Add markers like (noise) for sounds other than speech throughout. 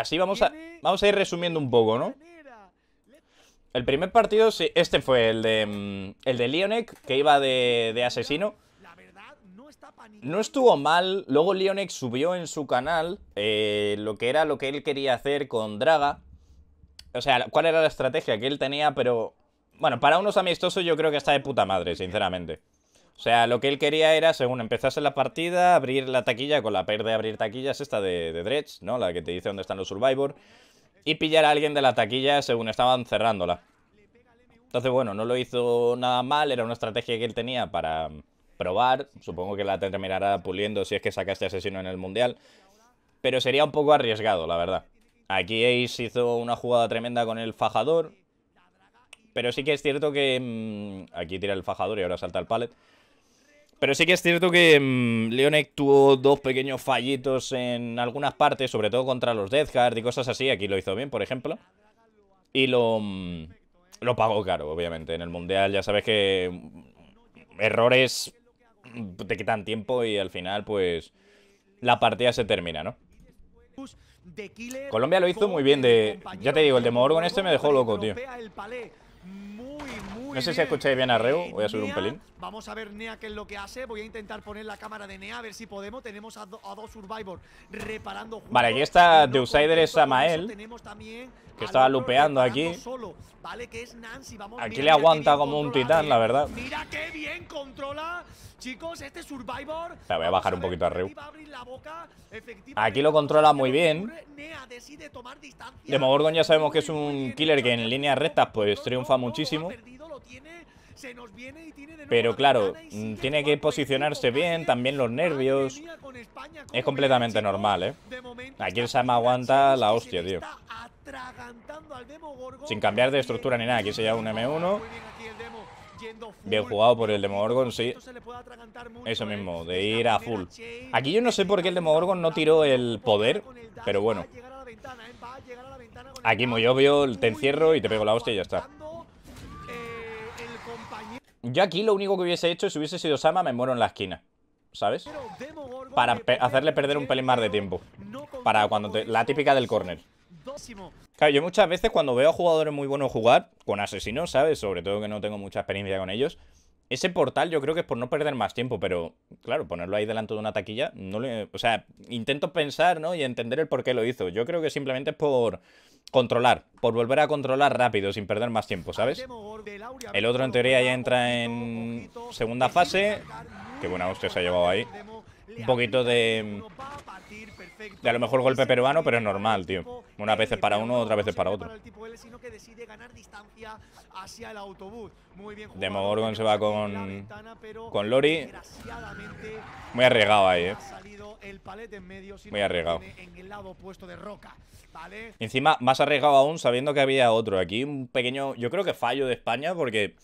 Así vamos a, vamos a ir resumiendo un poco, ¿no? El primer partido, sí, este fue el de, mm, el de que iba de, de asesino. No estuvo mal, luego Leonek subió en su canal eh, lo que era lo que él quería hacer con Draga. O sea, cuál era la estrategia que él tenía, pero... Bueno, para unos amistosos yo creo que está de puta madre, sinceramente. O sea, lo que él quería era, según empezase la partida, abrir la taquilla con la pérdida de abrir taquillas, esta de, Dredge, ¿no? La que te dice dónde están los survivors Y pillar a alguien de la taquilla según estaban cerrándola. Entonces, bueno, no lo hizo nada mal, era una estrategia que él tenía para mm, probar. Supongo que la terminará puliendo si es que saca este asesino en el Mundial. Pero sería un poco arriesgado, la verdad. Aquí Ace hizo una jugada tremenda con el fajador. Pero sí que es cierto que... Mm, aquí tira el fajador y ahora salta el palet. Pero sí que es cierto que mmm, tuvo dos pequeños fallitos en algunas partes, sobre todo contra los Death Guard y cosas así. Aquí lo hizo bien, por ejemplo. Y lo, mm, lo pagó caro, obviamente. En el Mundial ya sabes que mm, errores mm, te quitan tiempo y al final, pues, la partida se termina, ¿no? Colombia lo hizo muy bien. De, ya te digo, el de Morgan este me dejó loco, tío no sé si escucháis bien a Reu, voy a subir un pelín. Vamos a ver Nea qué es lo que hace, voy a intentar poner la cámara de Nea a ver si podemos. Tenemos a, dos Survivor reparando juntos. Vale, aquí está Deusider es Samael, que estaba lupeando aquí. aquí le aguanta como un titán, la verdad. Mira qué bien controla. Chicos, este Survivor. La voy a bajar un poquito a Reu. Aquí lo controla muy bien. de Mogorgon ya sabemos que es un killer que en líneas rectas pues triunfa muchísimo. Pero claro, mm, tiene que posicionarse bien, también los nervios. Es completamente normal, ¿eh? Aquí el Sam aguanta la hostia, tío. Sin cambiar de estructura ni nada, aquí se lleva un M1. Bien jugado por el Demogorgon, sí. Eso ¿eh? mismo, de ir a full. Aquí yo no sé por qué el Demogorgon no tiró el poder, pero bueno. ¿eh? Aquí muy obvio, te encierro y te pego la hostia y ya está. Yo aquí lo único que hubiese hecho, si hubiese sido Sama, me muero en la esquina. ¿Sabes? Para hacerle perder un pelín más de tiempo. Para cuando te... La típica del córner. Claro, yo muchas veces cuando veo a jugadores muy buenos jugar, con asesinos, ¿sabes? Sobre todo que no tengo mucha experiencia con ellos. Ese portal yo creo que es por no perder más tiempo, pero claro, ponerlo ahí delante de una taquilla, no le... O sea, intento pensar, ¿no? Y entender el por qué lo hizo. Yo creo que simplemente es por controlar, por volver a controlar rápido, sin perder más tiempo, ¿sabes? El otro en teoría ya entra en segunda fase. Qué buena hostia se ha llevado ahí. Un poquito de de a lo mejor golpe peruano, pero es normal, tío. Unas veces para uno, otras veces para otro. Demogorgon se va con, con Lori. Muy arriesgado ahí, eh. Muy arriesgado. Encima, más arriesgado aún sabiendo que había otro. Aquí un pequeño, yo creo que fallo de España porque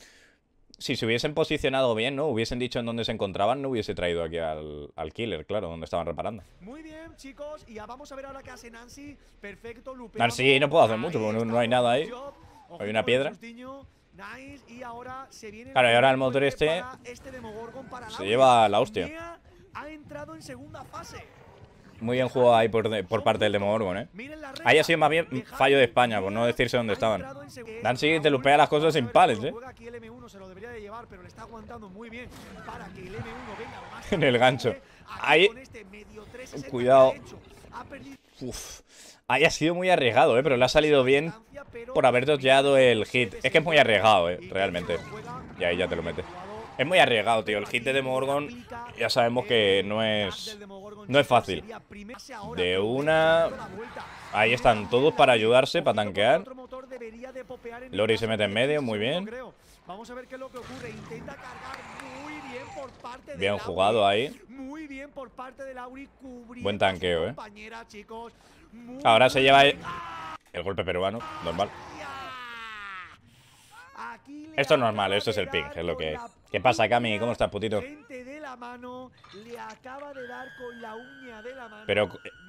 si se hubiesen posicionado bien, ¿no? Hubiesen dicho en dónde se encontraban, no hubiese traído aquí al, killer, claro, donde estaban reparando. Muy bien, chicos, y ya vamos a ver ahora qué hace Nancy. Perfecto, Lupe. Nancy no puedo hacer mucho, porque no, hay nada ahí. Hay una piedra. Claro, y ahora el motor este, este se lleva la hostia. Ha entrado en segunda fase. Muy bien jugado ahí por, parte del Demogorgon, ¿eh? Ahí ha sido más bien fallo de España, por no decirse dónde estaban. dan Danzig te lupea las cosas sin pales ¿eh? (laughs) En el gancho. Ahí... Este cuidado. Uff Ahí ha sido muy arriesgado, ¿eh? Pero le ha salido bien por haber dotado el hit. Es que es muy arriesgado, ¿eh? Realmente. Y ahí ya te lo metes es muy arriesgado, tío. El hit de Demogorgon ya sabemos que no es, no es fácil. De una... Ahí están todos para ayudarse, para tanquear. Lori se mete en medio, muy bien. bien jugado ahí. Buen tanqueo, eh. Ahora se lleva el, el golpe peruano, normal. Esto es normal, esto es el ping, es lo que es. ¿Qué pasa, Cami? ¿Cómo estás, putito? Pero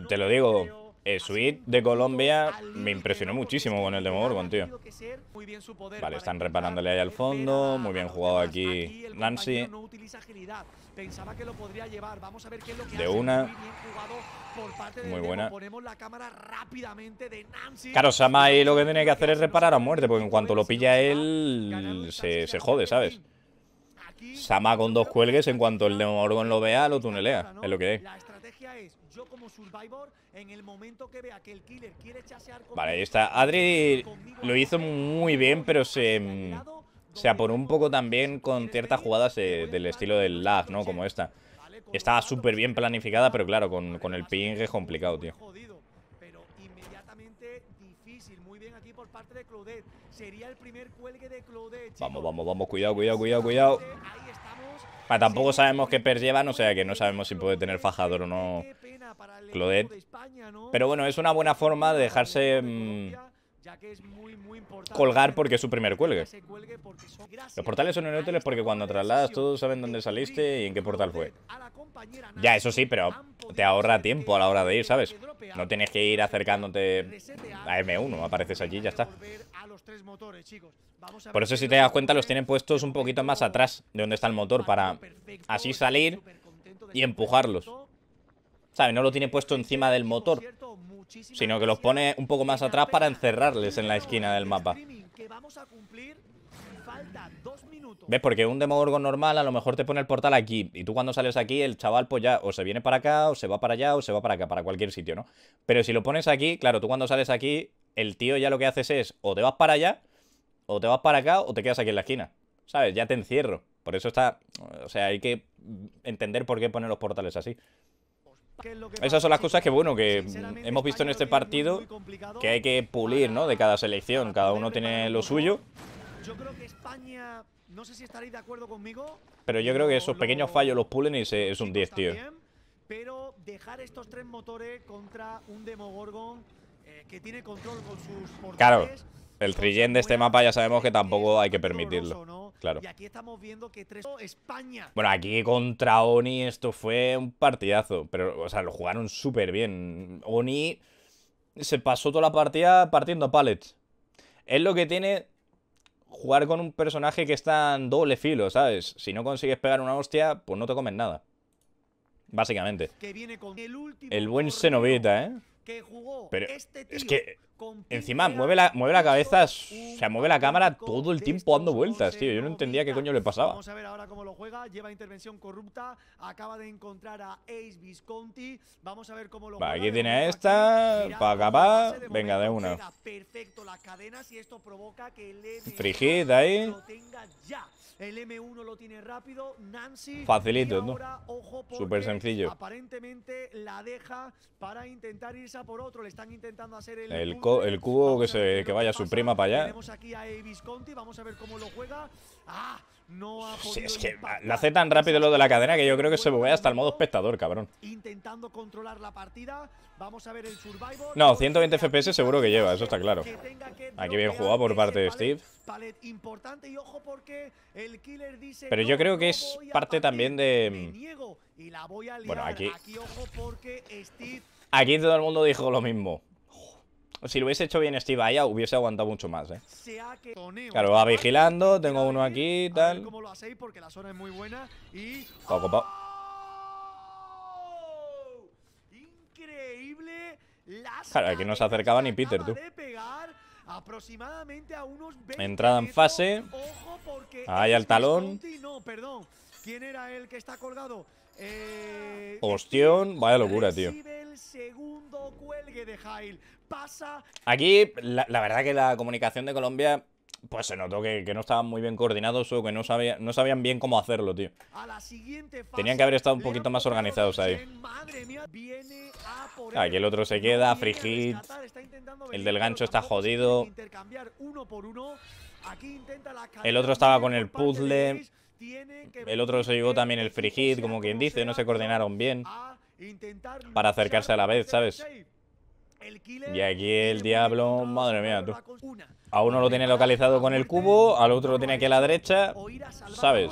te lo digo, el eh, suite de Colombia me impresionó muchísimo con el Demogorgon, tío. Vale, están reparándole ahí al fondo. Muy bien jugado aquí Nancy. De una. Muy buena. Claro, Samai lo que tiene que hacer es reparar a muerte, porque en cuanto lo pilla él, se jode, ¿sabes? Sama con dos cuelgues, en cuanto el Demogorgon lo vea, lo tunelea. Es lo que es. Vale, ahí está. Adri lo hizo muy bien, pero se... Mm, se por un poco también con ciertas jugadas eh, del estilo del lag, ¿no? Como esta. Estaba súper bien planificada, pero claro, con, con el ping es complicado, tío. Vamos, vamos, vamos, cuidado, cuidado, cuidado, cuidado tampoco sabemos qué per llevan, o sea que no sabemos si puede tener fajador o no Clodet. Pero bueno, es una buena forma de dejarse... Mm, colgar porque es su primer cuelgue. Los portales son inútiles porque cuando trasladas todos saben dónde saliste y en qué portal fue. Ya, eso sí, pero te ahorra tiempo a la hora de ir, ¿sabes? No tienes que ir acercándote a M1, apareces allí y ya está. Por eso si te das cuenta los tienen puestos un poquito más atrás de donde está el motor para así salir y este empujarlos. ¿Sabes? No lo tiene puesto este encima del motor sino que los pone un poco más atrás para encerrarles en la esquina del mapa. ¿Ves? Porque un Demogorgon normal a lo mejor te pone el portal aquí. Y tú cuando sales aquí, el chaval pues ya o se viene para acá, o se va para allá, o se va para acá, para cualquier sitio, ¿no? Pero si lo pones aquí, claro, tú cuando sales aquí, el tío ya lo que haces es o te vas para allá, o te vas para acá, o te quedas aquí en la esquina. ¿Sabes? Ya te encierro. Por eso está... O sea, hay que entender por qué poner los portales así. Esas son las cosas que, bueno, que hemos visto en este partido que hay que pulir, ¿no? De cada selección. Cada uno tiene lo suyo. Pero yo creo que esos pequeños fallos los pulen y es un 10, tío. Claro, el trillen de este mapa ya sabemos que tampoco hay que permitirlo. Claro. estamos viendo que España. Bueno, aquí contra Oni esto fue un partidazo. Pero, o sea, lo jugaron súper bien. Oni se pasó toda la partida partiendo pallet. Es lo que tiene jugar con un personaje que está en doble filo, ¿sabes? Si no consigues pegar una hostia, pues no te comen nada. Básicamente. el, buen cenovita ¿eh? jugó Pero este es que encima mueve la, mueve la cabeza, o sea, mueve la cámara todo el tiempo dando vueltas, tío. Yo no entendía qué coño le pasaba. Vamos a ver ahora cómo lo juega. Lleva intervención corrupta. Acaba de encontrar a Ace Visconti. Vamos a ver cómo lo juega. Aquí tiene a esta, para Venga, de una. Perfecto esto provoca ahí. El M1 lo tiene rápido. Nancy. Facilito, ¿no? Ojo Súper sencillo. Aparentemente la deja para intentar irse a por otro. Le están intentando hacer el. El, cubo que, se, que vaya su prima para allá. Tenemos aquí a Conti, Vamos a ver cómo lo juega. Ah, no ha sí, es que ah, la hace tan rápido lo de la cadena que yo creo que se mueve hasta el modo espectador, cabrón. Intentando controlar la vamos a ver No, 120 FPS seguro que lleva, eso está claro. Aquí bien jugado por parte de Steve. Pero yo creo que es parte también de... Bueno, aquí... Aquí todo el mundo dijo lo mismo. Si lo hubiese hecho bien Steve Aya, hubiese aguantado mucho más, ¿eh? Claro, va vigilando. Tengo uno aquí tal. Pau, pau, pau. ¡Oh! Claro, aquí no se acercaba ni Peter, tú. Entrada en fase. Ahí al talón. ¿Quién era el que está eh, Ostión, vaya locura, tío. Aquí, la, verdad que la comunicación de Colombia, pues se notó que, no estaban muy bien coordinados o que no, sabían bien cómo hacerlo, tío. Tenían que haber estado un poquito más organizados ahí. Aquí el otro se queda, Frigid El del gancho está jodido. El otro estaba con el puzzle. El otro se llevó también el frigid, como quien dice, no se coordinaron bien para acercarse a la vez, ¿sabes? Y aquí el diablo, madre mía, tú. A uno lo tiene localizado con el cubo, al otro lo tiene aquí a la derecha, ¿sabes?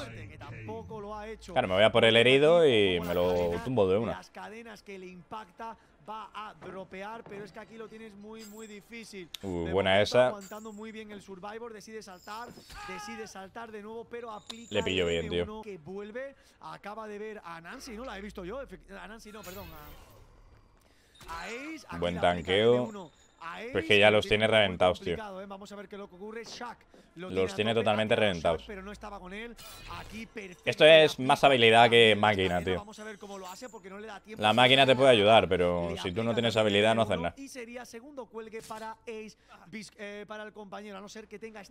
Claro, me voy a por el herido y me lo tumbo de una va a dropear, pero es que aquí lo tienes muy, muy difícil. buena esa. Aguantando muy bien el Survivor, decide saltar, decide saltar de nuevo, pero aplica. Le pillo bien, tío. Que vuelve, acaba de ver a Nancy, no la he visto yo. A Nancy, no, perdón. Ace, Buen tanqueo. Pues que ya los tiene reventados, tío. ¿eh? Los tiene totalmente reventados. Esto es más habilidad que máquina, tío. La máquina te puede ayudar, pero si tú no tienes habilidad no haces nada.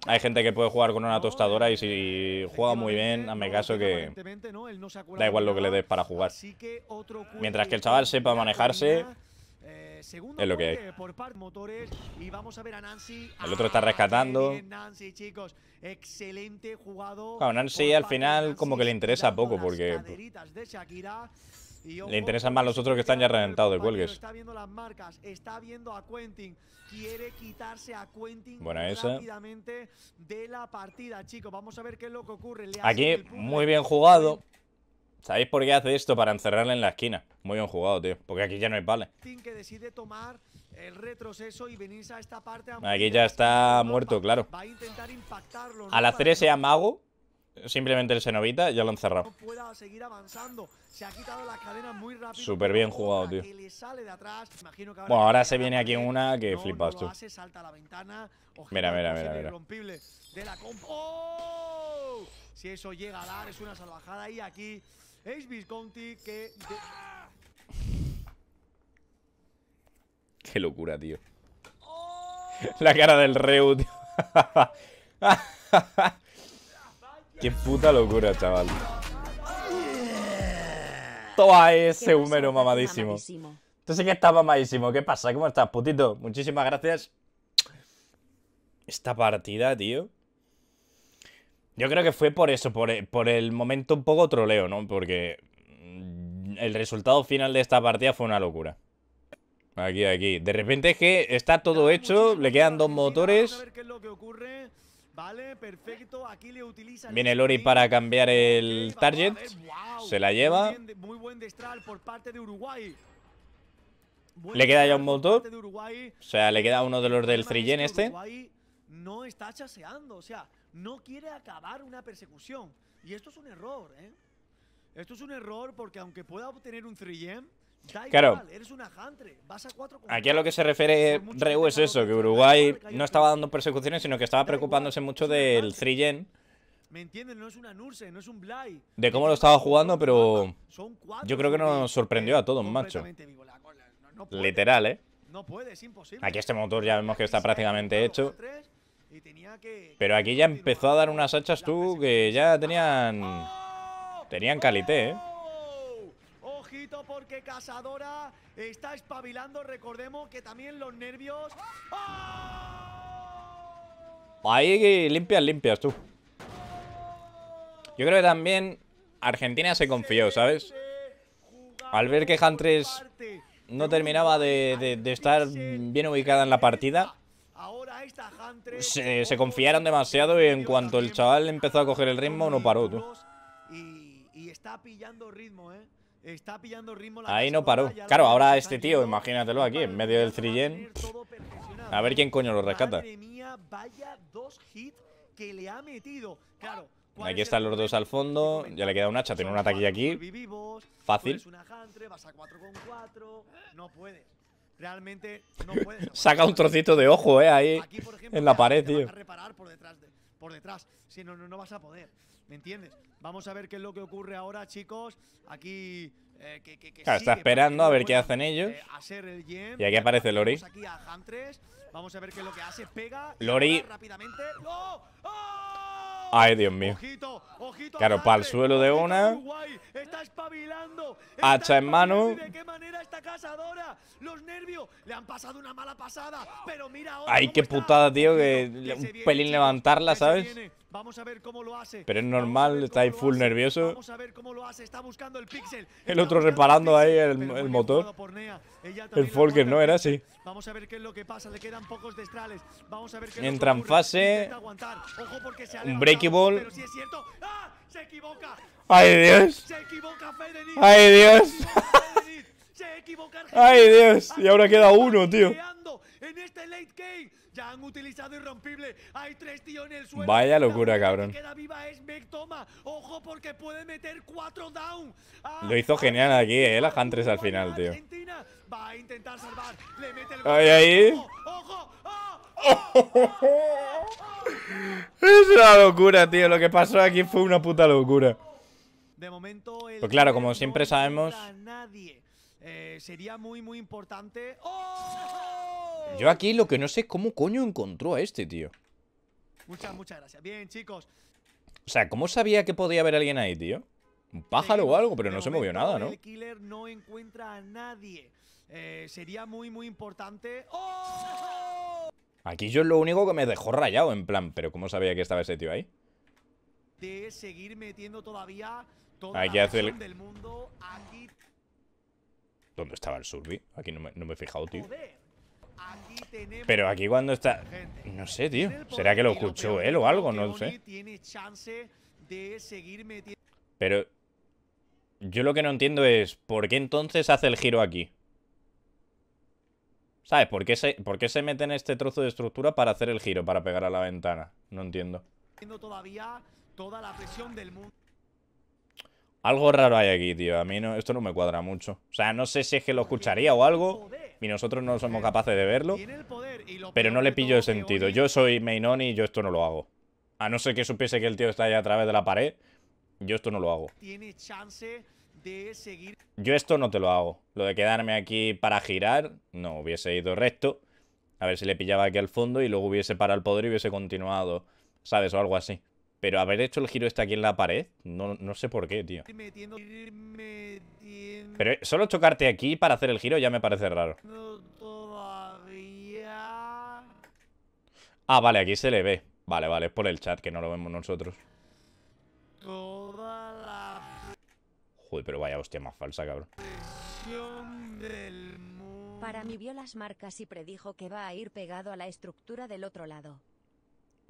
Hay gente que puede jugar con una tostadora y si juega muy bien, a hazme caso que da igual lo que le des para jugar. Mientras que el chaval sepa manejarse... Eh, segundo es lo que Por par motores y vamos a ver a Nancy. El otro está rescatando. Ah, Nancy, chicos. Excelente jugado. Claro, Nancy al final como que le interesa poco porque le interesan más los otros que están ya reventados de cuelgues. Está viendo las marcas, está viendo a Quentin. Quiere quitarse a Quentin rápidamente de la partida, chicos. Vamos a ver qué es lo ocurre. Aquí, muy bien jugado. ¿Sabéis por qué hace esto? Para encerrarle en la esquina. Muy bien jugado, tío. Porque aquí ya no hay vale. Aquí ya está muerto, claro. Al hacer ese amago, simplemente el Senovita, ya lo han cerrado. No ha quitado Súper bien jugado, tío. Bueno, ahora se viene aquí una que flipas tú. mira, mira, mira, mira. ¡Oh! Si eso llega a dar, es una salvajada. Y aquí que... (laughs) Qué locura, tío. (laughs) La cara del Reu, tío. (laughs) Qué puta locura, chaval. Toma ese humero mamadísimo. Entonces que está mamadísimo. ¿Qué pasa? ¿Cómo estás, putito? Muchísimas gracias. Esta partida, tío. Yo creo que fue por eso, e, por, el momento un poco troleo, ¿no? Porque el resultado final de esta partida fue una locura. Aquí, aquí. De repente es que está todo hecho, le quedan dos motores. Vale, perfecto. Aquí Viene Lori para cambiar el target. Se la lleva. Le queda ya un motor. O sea, le queda uno de los del 3 este. No está o sea, no quiere acabar una persecución. Y esto es un error, ¿eh? Esto es un error porque aunque pueda obtener un 3 claro. Aquí a lo que se refiere Reu es eso, que Uruguay no estaba dando persecuciones, sino que estaba preocupándose mucho del 3 ¿Me No es es un De cómo lo estaba jugando, pero yo creo que nos sorprendió a todos, eh, macho. Literal, ¿eh? Aquí este motor ya vemos que está prácticamente hecho. Pero aquí ya empezó a dar unas hachas tú que ya tenían... Tenían calité, ¿eh? Ojito porque Cazadora está espabilando. Recordemos que también los nervios... ¡Oh! Ahí limpias, limpias tú. Yo creo que también Argentina se confió, ¿sabes? Al ver que Huntress no terminaba de, de estar bien ubicada en la partida, se, confiaron demasiado y en cuanto el chaval empezó a coger el ritmo, no paró, tú. Ahí no paró. Claro, ahora este tío, imagínatelo aquí, en medio del trillén A ver quién coño lo rescata. Aquí están los dos al fondo. Ya le queda un hacha. Tiene un ataque aquí. Fácil realmente no (laughs) puedes. Saca un trocito de ojo, eh, ahí Aquí, por ejemplo, en la pared, tío. Vas a reparar por detrás, de, por detrás, si no, no, no vas a poder. ¿Me entiendes? Vamos a ver qué es lo que ocurre ahora, chicos. Aquí eh, que, que, que claro, está esperando a ver qué hacen ellos. Eh, el gem, y aquí aparece Lori. Aquí a Vamos a ver qué es lo que hace. Pega. Lori. Rápidamente. ¡Oh! ¡Oh! Ay, Dios mío. Claro, para el suelo de una. Hacha en mano. Ay, qué putada, tío, que un pelín levantarla, ¿sabes? Pero es normal, está ahí full nervioso. buscando el otro reparando ahí el, motor. El Folker, ¿no? Era así. Vamos Entra en fase. Un break Mickey Ball. Pero si es cierto. ¡Ah! Se equivoca. Ay, Dios. Se equivoca Federer. Ay, Dios. Se equivoca Ay, Dios. Y ahora queda uno, tío. En este late game han utilizado irrompible. Hay tres tíos en el suelo. Vaya locura, cabrón. Queda viva es Toma. Ojo porque puede meter cuatro down. Ah, Lo hizo genial aquí, eh, la Huntress al final, tío. Argentina Va a intentar salvar. Le mete el ahí, ahí. Ojo, ah, ah, (laughs) es una locura, tío. Lo que pasó aquí fue una puta locura. De momento, el pues claro, como siempre sabemos. Eh, sería muy, muy importante. ¡Oh! Yo aquí lo que no sé es cómo coño encontró a este, tío. Muchas, muchas gracias. Bien, chicos. O sea, ¿cómo sabía que podía haber alguien ahí, tío? Un pájaro o algo, pero no se movió nada, ¿no? Eh, sería muy, muy importante. ¡Oh! Aquí yo es lo único que me dejó rayado, en plan, pero ¿cómo sabía que estaba ese tío ahí? De seguir metiendo todavía el... ¿Dónde estaba el surbi? Aquí no me, he fijado, tío. Pero aquí cuando está... No sé, tío. ¿Será que lo escuchó él o algo? No sé. Pero... Yo lo que no entiendo es... ¿Por qué entonces hace el giro aquí? ¿Sabes? ¿Por qué se, por qué se mete en este trozo de estructura para hacer el giro? Para pegar a la ventana. No entiendo. Algo raro hay aquí, tío. A mí no, esto no me cuadra mucho. O sea, no sé si es que lo escucharía o algo y nosotros no somos capaces de verlo, pero no le pillo el sentido. Yo soy Mainoni y yo esto no lo hago. A no ser que supiese que el tío está ahí a través de la pared, yo esto no lo hago. Yo esto no te lo hago. Lo de quedarme aquí para girar, no, hubiese ido recto. A ver si le pillaba aquí al fondo y luego hubiese parado el poder y hubiese continuado, ¿sabes? O algo así. Pero haber hecho el giro este aquí en la pared, no, sé por qué, tío. Pero eh, solo chocarte aquí para hacer el giro ya me parece raro. Ah, vale, aquí se le ve. Vale, vale, es por el chat que no lo vemos nosotros. Joder, pero vaya hostia más falsa, cabrón. Para mí vio las marcas y predijo que va a ir pegado a la estructura del otro lado.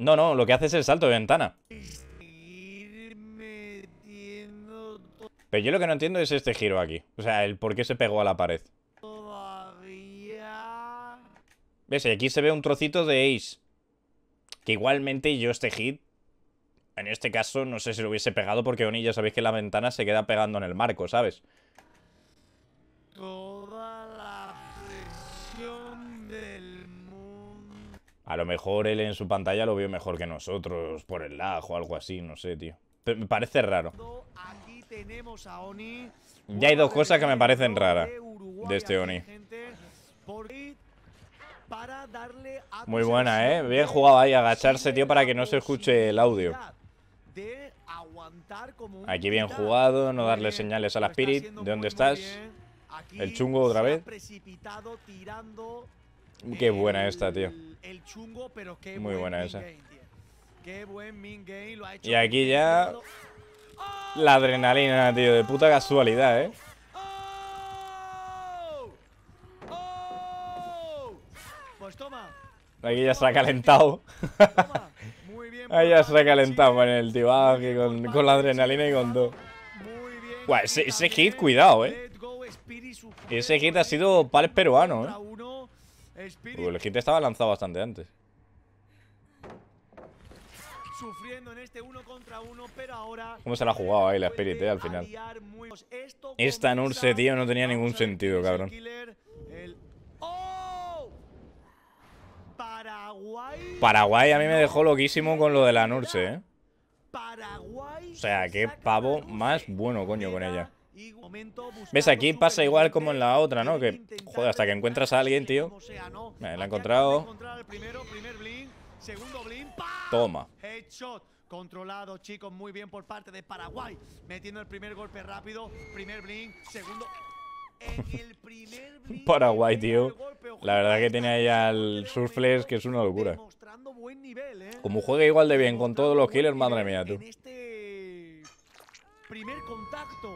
No, no, lo que hace es el salto de ventana. Pero yo lo que no entiendo es este giro aquí. O sea, el por qué se pegó a la pared. ¿Ves? Y aquí se ve un trocito de Ace. Que igualmente yo este hit, en este caso, no sé si lo hubiese pegado porque Oni ya sabéis que la ventana se queda pegando en el marco, ¿sabes? A lo mejor él en su pantalla lo vio mejor que nosotros, por el lag o algo así, no sé, tío. Pero me parece raro. Ya hay dos cosas que me parecen raras de este Oni. Muy buena, ¿eh? Bien jugado ahí, agacharse, tío, para que no se escuche el audio. Aquí bien jugado, no darle pues señales al Spirit. ¿De dónde estás? El chungo otra vez. Qué buena esta, tío. Muy buena esa. qué buen y aquí ya... la adrenalina, tío, de puta casualidad, ¿eh? Oh. Oh. Pues aquí ya se ha calentado. Ahí ya pues se ha pues calentado en el tío. Ah, con, la adrenalina y con todo. Guau, ese, hit, cuidado, ¿eh? Ese hit ha sido el peruano, ¿eh? el hit estaba lanzado bastante antes. Este ¿Cómo se la ha jugado ahí la Spirit, eh, al final? Esta Nurse, tío, no tenía ningún sentido, cabrón. ¡Oh! Paraguay a mí me dejó loquísimo con lo de la Nurse, eh. O sea, qué pavo más bueno, coño, con ella. ¿Ves? Aquí pasa igual como en la otra, ¿no? Que, joder, hasta que encuentras a alguien, tío. la he encontrado. Toma. Controlado, chicos, muy bien por parte de Paraguay. Metiendo el primer golpe rápido. Primer blink, segundo... Paraguay, tío. La verdad que tiene ahí al surfles, que es una locura. Eh. Como juega igual de bien con todos los killers, madre mía, tú. Este primer contacto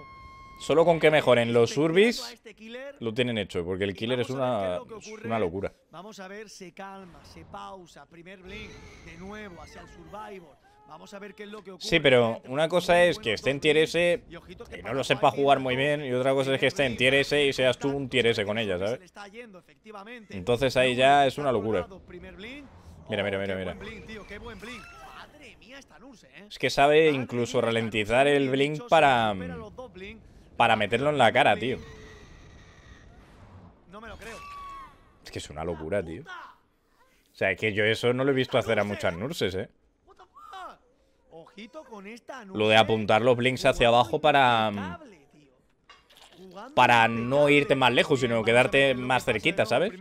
Solo con que mejoren los Urbis este lo tienen hecho, porque el killer es una, locura. Sí, pero una cosa es que esté en tier S y no lo sepa jugar muy bien. Y otra cosa es que esté en tier S y seas tú un tier S con ella, ¿sabes? Entonces ahí ya es una locura. Mira, mira, mira, mira. Es que sabe incluso ralentizar el blink para para meterlo en la cara, tío. No me lo creo. Es que es una locura, tío. O sea, es que yo eso no lo he visto hacer a muchas nurses, eh. Lo de apuntar los blinks hacia abajo para... Para no irte más lejos, sino quedarte más cerquita, ¿sabes?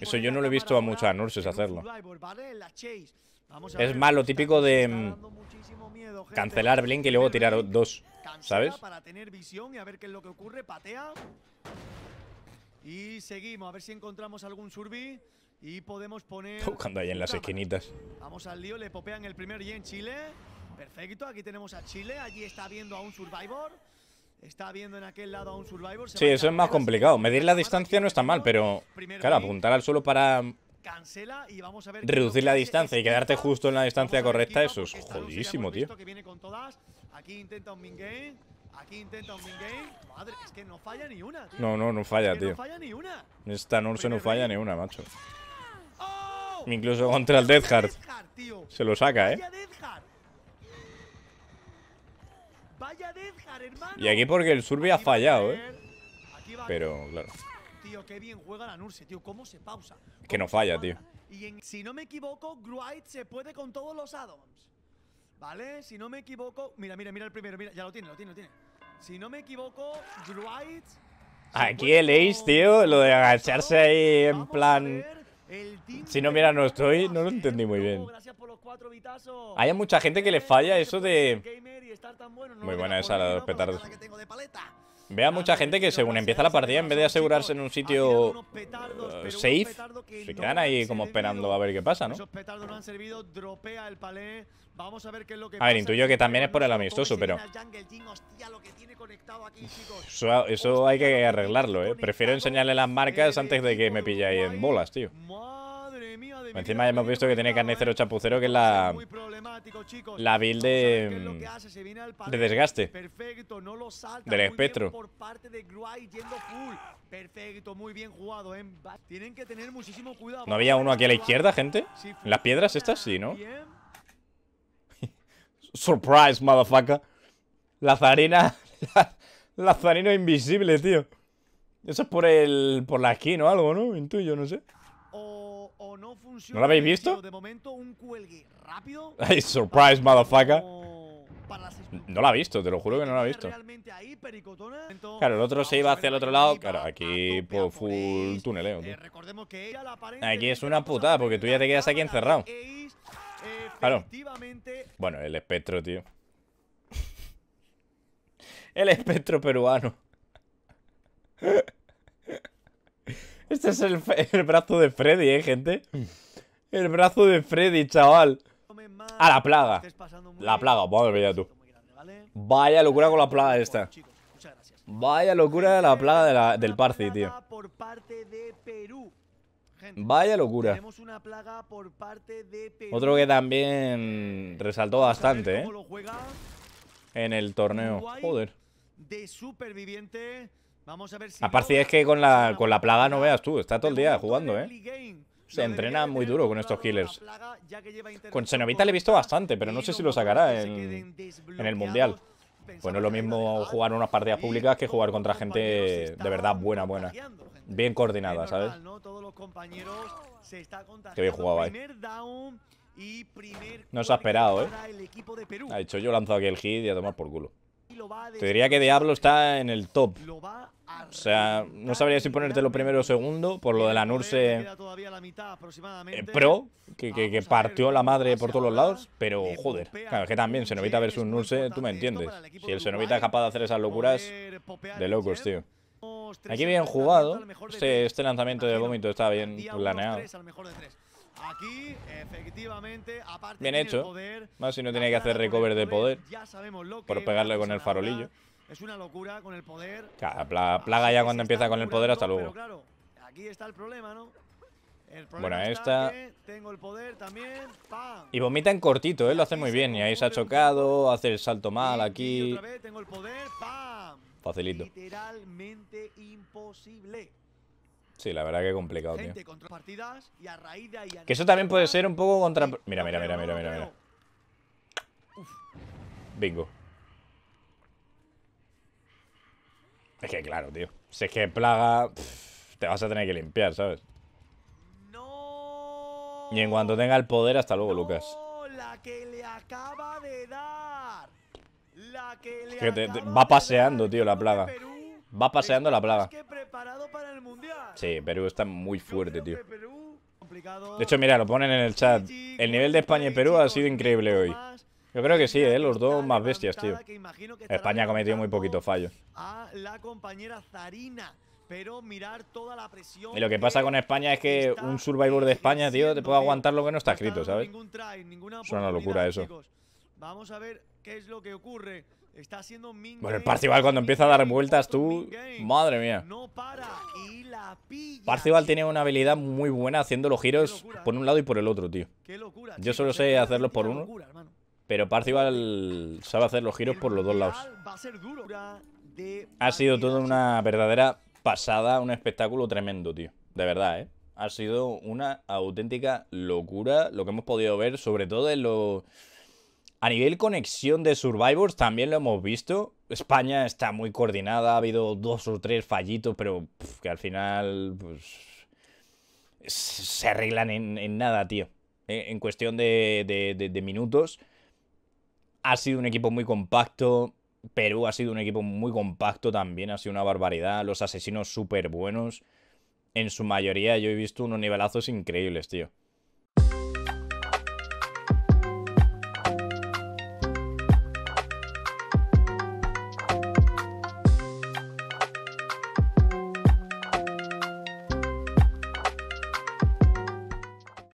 Eso yo no lo he visto a muchas nurses hacerlo. Es más lo típico de mm, cancelar Blink y luego tirar dos, ¿sabes? Para tener visión y a ver qué es lo que ocurre. Patea. Y seguimos, a ver si encontramos algún surbi y podemos poner... Buscando (laughs) ahí en las esquinitas. Vamos al lío, le popean el primer y en Chile. Perfecto, aquí tenemos a Chile, allí está viendo a un Survivor. Está viendo en aquel lado a un Survivor. sí, eso es más complicado. Medir la distancia no está mal, pero... Claro, apuntar al suelo para cancela y vamos a reducir la distancia y este quedarte justo en la distancia correcta, eso es jodidísimo, tío. no No, no, falla, tío. No se Esta Norse no falla ni una, macho. ¡Oh! Incluso contra el Death Heart. Se lo saca, ¿eh? Y aquí porque el Surby ha fallado, ¿eh? Pero, claro tío, qué bien juega la Nurse, tío. ¿Cómo se pausa? que no falla, tío. Y si no me equivoco, Gruite se puede con todos los addons. ¿Vale? Si no me equivoco. Mira, mira, mira el primero. Mira, ya lo tiene, lo tiene, lo tiene. Si no me equivoco, Gruite. Aquí el Ace, tío, lo de agacharse ahí en plan. Si no, mira, no estoy. No lo entendí muy bien. Hay mucha gente que le falla eso pues de. Muy buena esa, la de los petardos vea mucha gente que según empieza la partida, en vez de asegurarse en un sitio eh, safe, se quedan ahí como esperando a ver qué pasa, ¿no? A ver, intuyo que también es por el amistoso, pero... Eso, hay que arreglarlo, ¿eh? Prefiero enseñarle las marcas antes de que me pilláis en bolas, tío. Encima hemos visto que tiene carnicero chapucero, que es la. La build de. De desgaste. Del espectro. ¿No había uno aquí a la izquierda, gente? las piedras estas? Sí, ¿no? (laughs) Surprise, motherfucker. Lazarina. (laughs) Lazarino invisible, tío. Eso es por el. por la skin o algo, ¿no? Intuyo, no sé. ¿No lo habéis visto? (laughs) Ay, surprise, motherfucker. No lo ha visto, te lo juro que no lo ha visto. Claro, el otro se iba hacia el otro lado. Claro, aquí por full tuneleo. Eh, eh, aquí es una putada porque tú ya te quedas aquí encerrado. Eh, claro. Bueno, el espectro, tío. (laughs) El espectro peruano. (laughs) Este es el, brazo de Freddy, ¿eh, gente? El brazo de Freddy, chaval. A la plaga. La plaga, Vamos a ver ya tú. Vaya locura con la plaga esta. Vaya locura de la plaga del Parcy, tío. Vaya locura. Otro que también resaltó bastante, ¿eh? En el torneo. Joder. De superviviente. Aparte es que con la, plaga no veas tú, está todo el día jugando, ¿eh? Se entrena muy duro con estos killers. Con Senovita le he visto bastante, pero no sé si lo sacará en, el Mundial. Pues no es lo mismo jugar unas partidas públicas que jugar contra gente de verdad buena, buena. Bien coordinada, ¿sabes? Qué bien jugaba ahí. ¿eh? No se ha esperado, ¿eh? Ha hecho yo lanzo aquí el hit y a tomar por culo. Te diría que Diablo está en el top. O sea, no sabría si ponerte lo primero o segundo por lo de la Nurse eh, Pro, que, partió la madre por todos los lados, pero joder, claro, que también Senovita versus Nurse, tú me entiendes. Si el Senovita es capaz de hacer esas locuras, de locos, tío. Aquí bien jugado, este, este lanzamiento de vómito está bien planeado. Aquí, efectivamente, aparte Bien hecho. ¿eh? Poder, si no tiene que hacer recover de poder. Ya sabemos por pegarle con el farolillo. Es una locura con el poder. Claro, plaga ya cuando empieza con el poder, hasta luego. claro, está el bueno, esta... Tengo el poder también. Y vomita en cortito, ¿eh? Lo hace muy bien. Y ahí se ha chocado, hace el salto mal aquí. Facilito. Literalmente imposible. Sí, la verdad que complicado, tío. Que eso también puede ser un poco contra... Mira, mira, mira, mira, mira, mira. Bingo. Es que claro, tío. Si es que plaga, te vas a tener que limpiar, ¿sabes? No. Y en cuanto tenga el poder, hasta luego, Lucas. va paseando, tío, la plaga. Va paseando la plaga. Sí, Perú está muy fuerte, tío. De hecho, mira, lo ponen en el chat. El nivel de España y Perú ha sido increíble hoy. Yo creo que sí, ¿eh? Los dos más bestias, tío. España ha cometido muy poquito fallo. Y lo que pasa con España es que un Survivor de España, tío, te puede aguantar lo que no está escrito, ¿sabes? Es una locura eso. Vamos a ver qué es lo que ocurre haciendo Bueno, el Parcival cuando empieza a dar vueltas tú... Madre mía. Parcival tiene una habilidad muy buena haciendo los giros por un lado y por el otro, tío. Yo solo sé hacerlos por uno. Pero Parcival sabe hacer los giros por los dos lados. Ha sido toda una verdadera pasada, un espectáculo tremendo, tío. De verdad, ¿eh? Ha sido una auténtica locura lo que hemos podido ver, sobre todo en los a nivel conexión de Survivors también lo hemos visto. España está muy coordinada, ha habido dos o tres fallitos, pero que al final pues, se arreglan en, nada, tío. E, en, cuestión de, de minutos. Ha sido un equipo muy compacto. Perú ha sido un equipo muy compacto también, ha sido una barbaridad. Los asesinos súper buenos. En su mayoría yo he visto unos nivelazos increíbles, tío.